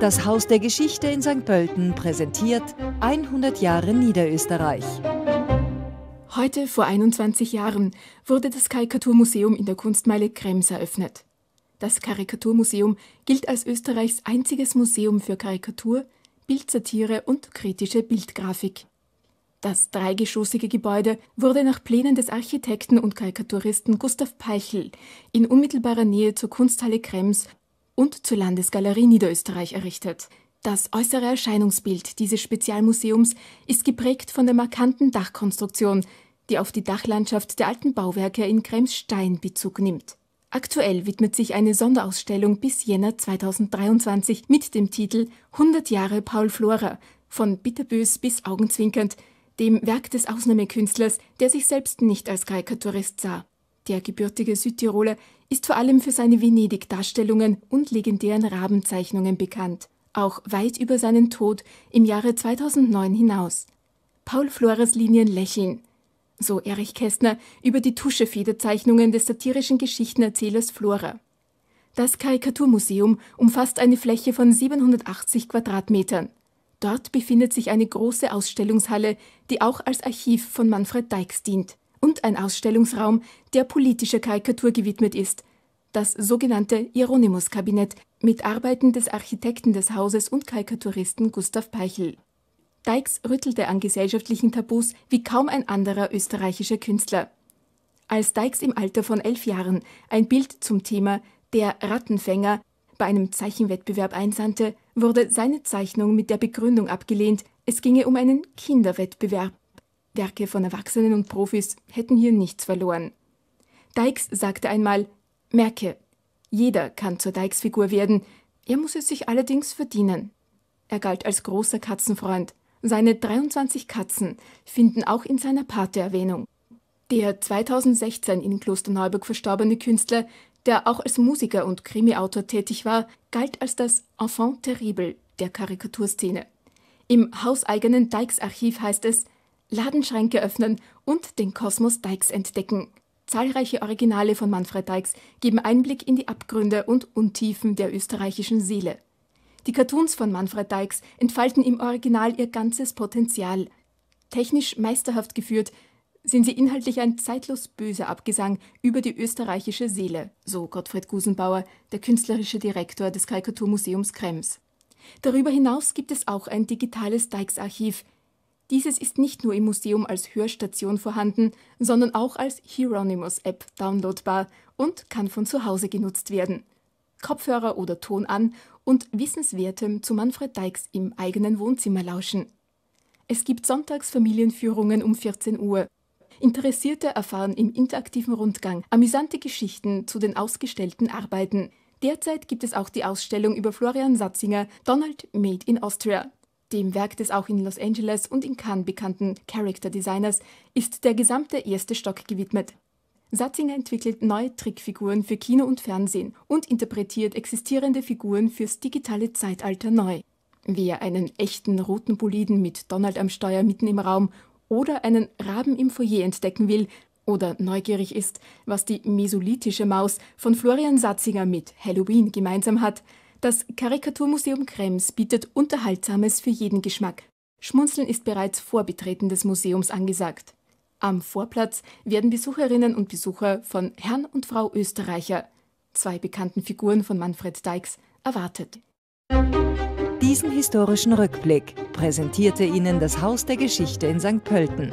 Das Haus der Geschichte in St. Pölten präsentiert 100 Jahre Niederösterreich. Heute vor 21 Jahren wurde das Karikaturmuseum in der Kunstmeile Krems eröffnet. Das Karikaturmuseum gilt als Österreichs einziges Museum für Karikatur, Bildsatire und kritische Bildgrafik. Das dreigeschossige Gebäude wurde nach Plänen des Architekten und Karikaturisten Gustav Peichel in unmittelbarer Nähe zur Kunsthalle Krems und zur Landesgalerie Niederösterreich errichtet. Das äußere Erscheinungsbild dieses Spezialmuseums ist geprägt von der markanten Dachkonstruktion, die auf die Dachlandschaft der alten Bauwerke in Kremsstein Bezug nimmt. Aktuell widmet sich eine Sonderausstellung bis Jänner 2023 mit dem Titel 100 Jahre Paul Flora von bitterbös bis augenzwinkernd dem Werk des Ausnahmekünstlers, der sich selbst nicht als Karikaturist sah. Der gebürtige Südtiroler ist vor allem für seine Venedig-Darstellungen und legendären Rabenzeichnungen bekannt, auch weit über seinen Tod im Jahre 2009 hinaus. Paul Flores Linien lächeln, so Erich Kästner über die Tuschefederzeichnungen des satirischen Geschichtenerzählers Flora. Das Karikaturmuseum umfasst eine Fläche von 780 Quadratmetern. Dort befindet sich eine große Ausstellungshalle, die auch als Archiv von Manfred Dykes dient und ein Ausstellungsraum, der politischer Karikatur gewidmet ist, das sogenannte Hieronymus-Kabinett mit Arbeiten des Architekten des Hauses und Karikaturisten Gustav Peichel. Deix rüttelte an gesellschaftlichen Tabus wie kaum ein anderer österreichischer Künstler. Als Deix im Alter von elf Jahren ein Bild zum Thema Der Rattenfänger bei einem Zeichenwettbewerb einsandte, wurde seine Zeichnung mit der Begründung abgelehnt, es ginge um einen Kinderwettbewerb Stärke von Erwachsenen und Profis hätten hier nichts verloren. Dykes sagte einmal, merke, jeder kann zur Dykes-Figur werden, er muss es sich allerdings verdienen. Er galt als großer Katzenfreund. Seine 23 Katzen finden auch in seiner Pate Erwähnung. Der 2016 in Klosterneuburg verstorbene Künstler, der auch als Musiker und Krimiautor tätig war, galt als das Enfant terrible der Karikaturszene. Im hauseigenen Dykes-Archiv heißt es, Ladenschränke öffnen und den Kosmos Deichs entdecken. Zahlreiche Originale von Manfred Deichs geben Einblick in die Abgründe und Untiefen der österreichischen Seele. Die Cartoons von Manfred Deichs entfalten im Original ihr ganzes Potenzial. Technisch meisterhaft geführt, sind sie inhaltlich ein zeitlos böser Abgesang über die österreichische Seele, so Gottfried Gusenbauer, der künstlerische Direktor des Karikaturmuseums Krems. Darüber hinaus gibt es auch ein digitales Deichs-Archiv, dieses ist nicht nur im Museum als Hörstation vorhanden, sondern auch als Hieronymus-App downloadbar und kann von zu Hause genutzt werden. Kopfhörer oder Ton an und Wissenswertem zu Manfred Deichs im eigenen Wohnzimmer lauschen. Es gibt sonntags Familienführungen um 14 Uhr. Interessierte erfahren im interaktiven Rundgang amüsante Geschichten zu den ausgestellten Arbeiten. Derzeit gibt es auch die Ausstellung über Florian Satzinger Donald Made in Austria dem Werk des auch in Los Angeles und in Cannes bekannten Character Designers, ist der gesamte erste Stock gewidmet. Satzinger entwickelt neue Trickfiguren für Kino und Fernsehen und interpretiert existierende Figuren fürs digitale Zeitalter neu. Wer einen echten roten Boliden mit Donald am Steuer mitten im Raum oder einen Raben im Foyer entdecken will oder neugierig ist, was die mesolithische Maus von Florian Satzinger mit Halloween gemeinsam hat, das Karikaturmuseum Krems bietet Unterhaltsames für jeden Geschmack. Schmunzeln ist bereits vor Betreten des Museums angesagt. Am Vorplatz werden Besucherinnen und Besucher von Herrn und Frau Österreicher, zwei bekannten Figuren von Manfred Dykes, erwartet. Diesen historischen Rückblick präsentierte Ihnen das Haus der Geschichte in St. Pölten.